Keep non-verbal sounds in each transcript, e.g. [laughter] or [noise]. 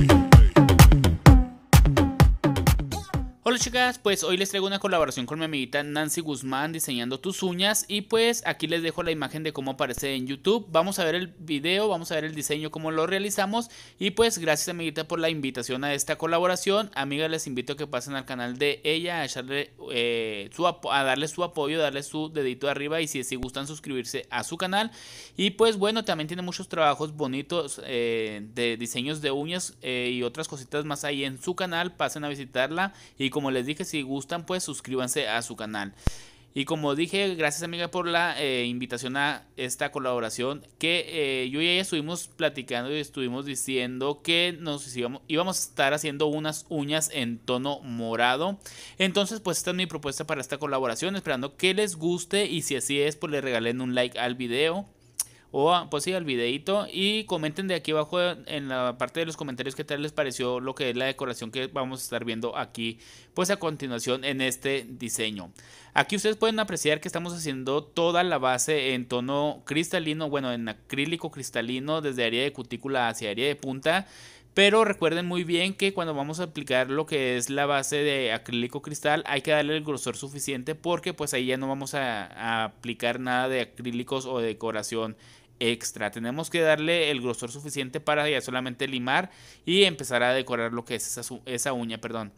way. chicas, pues hoy les traigo una colaboración con mi amiguita Nancy Guzmán diseñando tus uñas y pues aquí les dejo la imagen de cómo aparece en YouTube. Vamos a ver el video, vamos a ver el diseño, cómo lo realizamos y pues gracias amiguita por la invitación a esta colaboración. amiga les invito a que pasen al canal de ella a, echarle, eh, a darle su apoyo, darle su dedito arriba y si, si gustan suscribirse a su canal. Y pues bueno, también tiene muchos trabajos bonitos eh, de diseños de uñas eh, y otras cositas más ahí en su canal. Pasen a visitarla y como como les dije, si gustan, pues suscríbanse a su canal. Y como dije, gracias amiga por la eh, invitación a esta colaboración, que eh, yo y ella estuvimos platicando y estuvimos diciendo que nos íbamos, a estar haciendo unas uñas en tono morado. Entonces, pues esta es mi propuesta para esta colaboración, esperando que les guste y si así es, pues le regalen un like al video o pues sí, al videito y comenten de aquí abajo en la parte de los comentarios qué tal les pareció lo que es la decoración que vamos a estar viendo aquí pues a continuación en este diseño. Aquí ustedes pueden apreciar que estamos haciendo toda la base en tono cristalino, bueno en acrílico cristalino desde área de cutícula hacia área de punta. Pero recuerden muy bien que cuando vamos a aplicar lo que es la base de acrílico cristal hay que darle el grosor suficiente porque pues ahí ya no vamos a, aplicar nada de acrílicos o de decoración extra. Tenemos que darle el grosor suficiente para ya solamente limar y empezar a decorar lo que es esa, uña, perdón.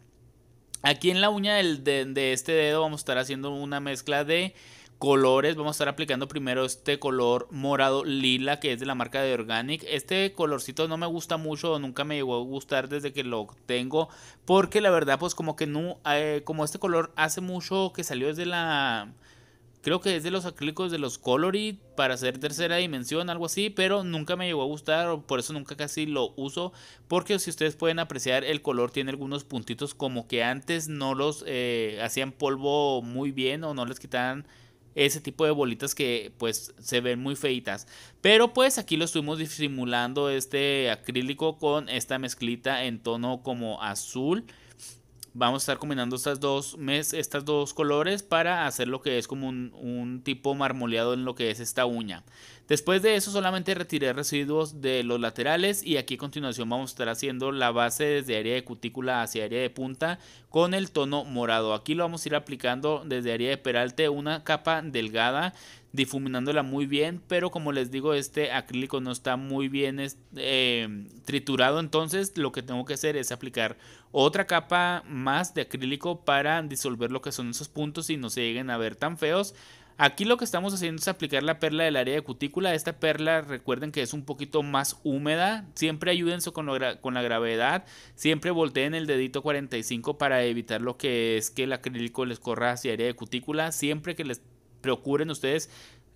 Aquí en la uña del, de, este dedo vamos a estar haciendo una mezcla de colores. Vamos a estar aplicando primero este color morado lila que es de la marca de Organic. Este colorcito no me gusta mucho, nunca me llegó a gustar desde que lo tengo. Porque la verdad pues como que no, eh, como este color hace mucho que salió desde la creo que es de los acrílicos de los Colorit para hacer tercera dimensión, algo así, pero nunca me llegó a gustar, por eso nunca casi lo uso, porque si ustedes pueden apreciar el color tiene algunos puntitos como que antes no los eh, hacían polvo muy bien o no les quitaban ese tipo de bolitas que pues se ven muy feitas. Pero pues aquí lo estuvimos disimulando este acrílico con esta mezclita en tono como azul vamos a estar combinando estas dos, estas dos colores para hacer lo que es como un, un tipo marmoleado en lo que es esta uña. Después de eso solamente retiré residuos de los laterales y aquí a continuación vamos a estar haciendo la base desde área de cutícula hacia área de punta con el tono morado. Aquí lo vamos a ir aplicando desde área de peralte una capa delgada difuminándola muy bien, pero como les digo, este acrílico no está muy bien eh, triturado, entonces lo que tengo que hacer es aplicar otra capa más de acrílico para disolver lo que son esos puntos y no se lleguen a ver tan feos. Aquí lo que estamos haciendo es aplicar la perla del área de cutícula. Esta perla recuerden que es un poquito más húmeda. Siempre ayúdense con, la gravedad. Siempre volteen el dedito 45 para evitar lo que es que el acrílico les corra hacia área de cutícula. Siempre que les procuren ustedes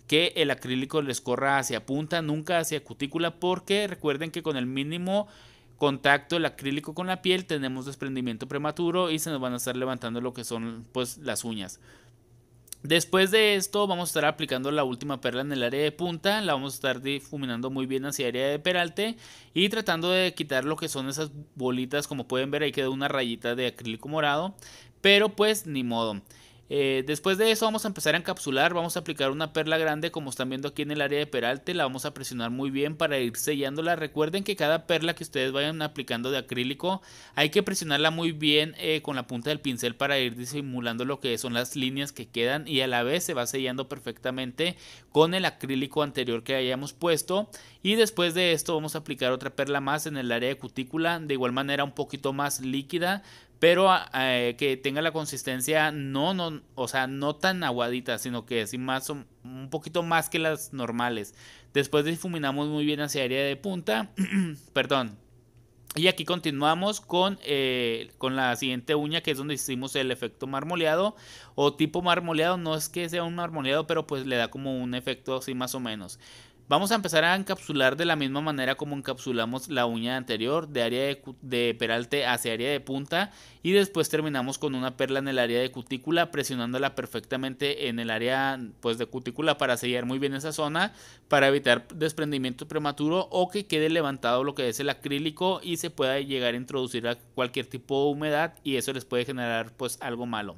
que el acrílico les corra hacia punta, nunca hacia cutícula, porque recuerden que con el mínimo contacto el acrílico con la piel tenemos desprendimiento prematuro y se nos van a estar levantando lo que son pues las uñas. Después de esto vamos a estar aplicando la última perla en el área de punta, la vamos a estar difuminando muy bien hacia el área de peralte y tratando de quitar lo que son esas bolitas, como pueden ver ahí quedó una rayita de acrílico morado, pero pues ni modo. Eh, después de eso vamos a empezar a encapsular, vamos a aplicar una perla grande como están viendo aquí en el área de peralte, la vamos a presionar muy bien para ir sellándola. Recuerden que cada perla que ustedes vayan aplicando de acrílico hay que presionarla muy bien eh, con la punta del pincel para ir disimulando lo que son las líneas que quedan y a la vez se va sellando perfectamente con el acrílico anterior que hayamos puesto. Y después de esto vamos a aplicar otra perla más en el área de cutícula, de igual manera un poquito más líquida pero ah, eh, que tenga la consistencia no, no, o sea, no tan aguadita, sino que así más, un poquito más que las normales. Después difuminamos muy bien hacia área de punta, [clears throat] perdón. Y aquí continuamos con, eh, con la siguiente uña que es donde hicimos el efecto marmoleado o tipo marmoleado, no es que sea un marmoleado, pero pues le da como un efecto así más o menos. Vamos a empezar a encapsular de la misma manera como encapsulamos la uña anterior de área de, peralte hacia área de punta y después terminamos con una perla en el área de cutícula presionándola perfectamente en el área pues, de cutícula para sellar muy bien esa zona para evitar desprendimiento prematuro o que quede levantado lo que es el acrílico y se pueda llegar a introducir a cualquier tipo de humedad y eso les puede generar pues algo malo.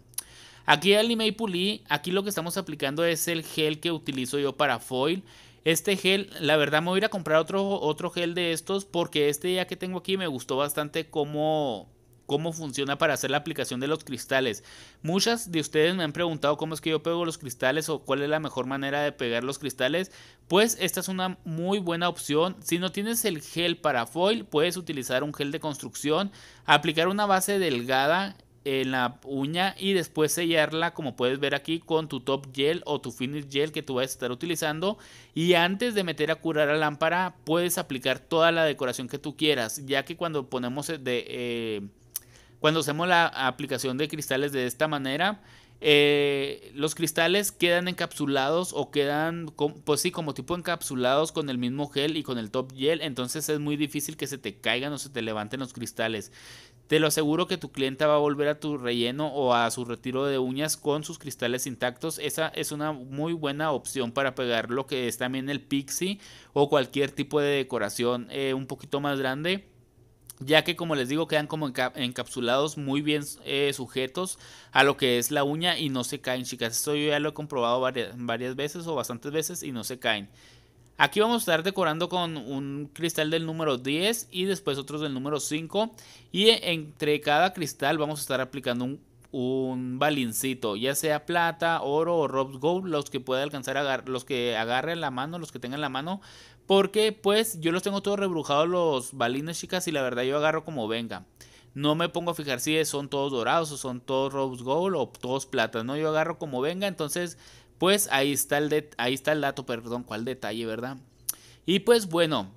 Aquí al y Pulí, aquí lo que estamos aplicando es el gel que utilizo yo para foil. Este gel, la verdad me voy a ir a comprar otro, otro gel de estos porque este ya que tengo aquí me gustó bastante cómo, cómo funciona para hacer la aplicación de los cristales. Muchas de ustedes me han preguntado cómo es que yo pego los cristales o cuál es la mejor manera de pegar los cristales. Pues esta es una muy buena opción. Si no tienes el gel para foil, puedes utilizar un gel de construcción, aplicar una base delgada en la uña y después sellarla como puedes ver aquí con tu top gel o tu finish gel que tú vas a estar utilizando y antes de meter a curar la lámpara puedes aplicar toda la decoración que tú quieras ya que cuando ponemos de eh, cuando hacemos la aplicación de cristales de esta manera eh, los cristales quedan encapsulados o quedan, pues sí, como tipo encapsulados con el mismo gel y con el top gel, entonces es muy difícil que se te caigan o se te levanten los cristales. Te lo aseguro que tu clienta va a volver a tu relleno o a su retiro de uñas con sus cristales intactos. Esa es una muy buena opción para pegar lo que es también el pixie o cualquier tipo de decoración eh, un poquito más grande ya que como les digo quedan como encapsulados muy bien eh, sujetos a lo que es la uña y no se caen chicas esto yo ya lo he comprobado varias, varias veces o bastantes veces y no se caen Aquí vamos a estar decorando con un cristal del número 10 y después otros del número 5. Y entre cada cristal vamos a estar aplicando un, balincito, ya sea plata, oro o rose gold, los que pueda alcanzar, los que agarren la mano, los que tengan la mano. Porque pues yo los tengo todos rebrujados los balines chicas y la verdad yo agarro como venga. No me pongo a fijar si son todos dorados o son todos rose gold o todos plata. ¿no? Yo agarro como venga, entonces pues ahí está el, ahí está el dato, perdón, cuál detalle, ¿verdad? Y pues bueno,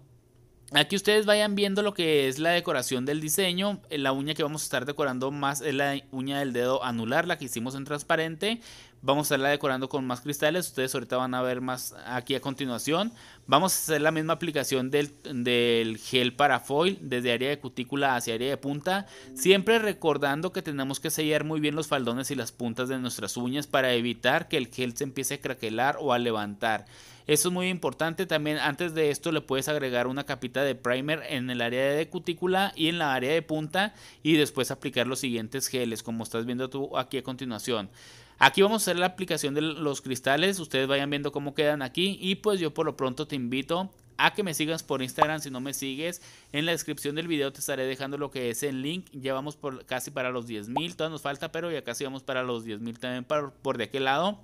Aquí ustedes vayan viendo lo que es la decoración del diseño. La uña que vamos a estar decorando más es la uña del dedo anular, la que hicimos en transparente. Vamos a estarla decorando con más cristales. Ustedes ahorita van a ver más aquí a continuación. Vamos a hacer la misma aplicación del, gel para foil desde área de cutícula hacia área de punta. Siempre recordando que tenemos que sellar muy bien los faldones y las puntas de nuestras uñas para evitar que el gel se empiece a craquelar o a levantar. Eso es muy importante. También antes de esto le puedes agregar una capita de primer en el área de cutícula y en la área de punta y después aplicar los siguientes geles como estás viendo tú aquí a continuación. Aquí vamos a hacer la aplicación de los cristales, ustedes vayan viendo cómo quedan aquí y pues yo por lo pronto te invito a que me sigas por Instagram si no me sigues. En la descripción del video te estaré dejando lo que es el link. Ya vamos por, casi para los 10.000 mil, todavía nos falta, pero ya casi vamos para los 10.000 mil también por, por de aquel lado.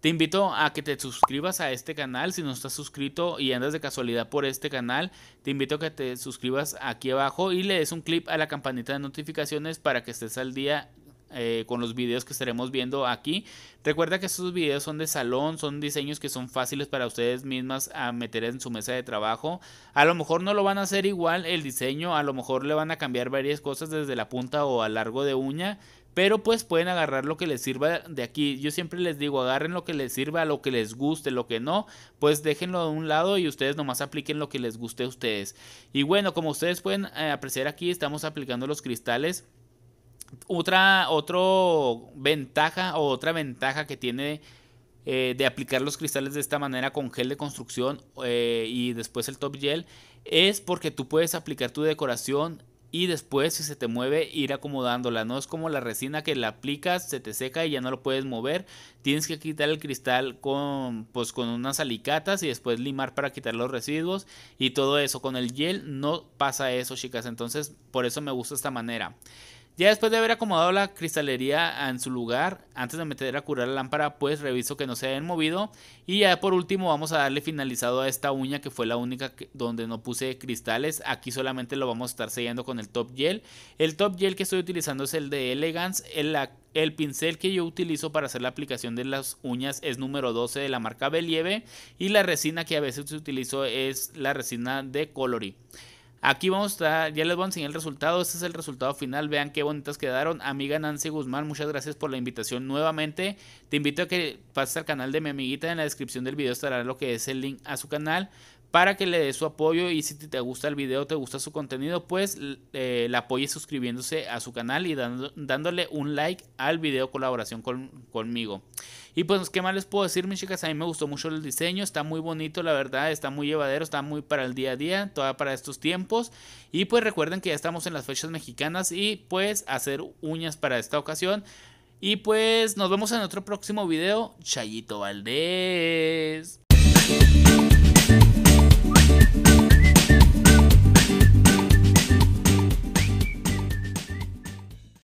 Te invito a que te suscribas a este canal si no estás suscrito y andas de casualidad por este canal. Te invito a que te suscribas aquí abajo y le des un clip a la campanita de notificaciones para que estés al día eh, con los videos que estaremos viendo aquí. Recuerda que estos videos son de salón, son diseños que son fáciles para ustedes mismas a meter en su mesa de trabajo. A lo mejor no lo van a hacer igual el diseño, a lo mejor le van a cambiar varias cosas desde la punta o a largo de uña. Pero pues pueden agarrar lo que les sirva de aquí. Yo siempre les digo, agarren lo que les sirva, lo que les guste, lo que no, pues déjenlo de un lado y ustedes nomás apliquen lo que les guste a ustedes. Y bueno, como ustedes pueden eh, apreciar aquí, estamos aplicando los cristales otra ventaja o otra ventaja que tiene eh, de aplicar los cristales de esta manera con gel de construcción eh, y después el top gel es porque tú puedes aplicar tu decoración y después si se te mueve ir acomodándola. No es como la resina que la aplicas, se te seca y ya no lo puedes mover. Tienes que quitar el cristal con, pues, con unas alicatas y después limar para quitar los residuos y todo eso. Con el gel no pasa eso, chicas. Entonces por eso me gusta esta manera. Ya después de haber acomodado la cristalería en su lugar, antes de meter a curar la lámpara, pues reviso que no se hayan movido. Y ya por último vamos a darle finalizado a esta uña que fue la única donde no puse cristales. Aquí solamente lo vamos a estar sellando con el top gel. El top gel que estoy utilizando es el de Elegance. El, el pincel que yo utilizo para hacer la aplicación de las uñas es número 12 de la marca Believe. Y la resina que a veces utilizo es la resina de Colory. Aquí vamos a, ya les voy a enseñar el resultado. Este es el resultado final. Vean qué bonitas quedaron. Amiga Nancy Guzmán, muchas gracias por la invitación nuevamente. Te invito a que pases al canal de mi amiguita. En la descripción del video estará lo que es el link a su canal para que le dé su apoyo y si te gusta el video, te gusta su contenido, pues eh, la apoye suscribiéndose a su canal y dándole un like al video colaboración conmigo. Y pues, ¿qué más les puedo decir, mis chicas? A mí me gustó mucho el diseño, está muy bonito, la verdad, está muy llevadero, está muy para el día a día, toda para estos tiempos. Y pues recuerden que ya estamos en las fechas mexicanas y pues hacer uñas para esta ocasión. Y pues nos vemos en otro próximo video. Chayito Valdés.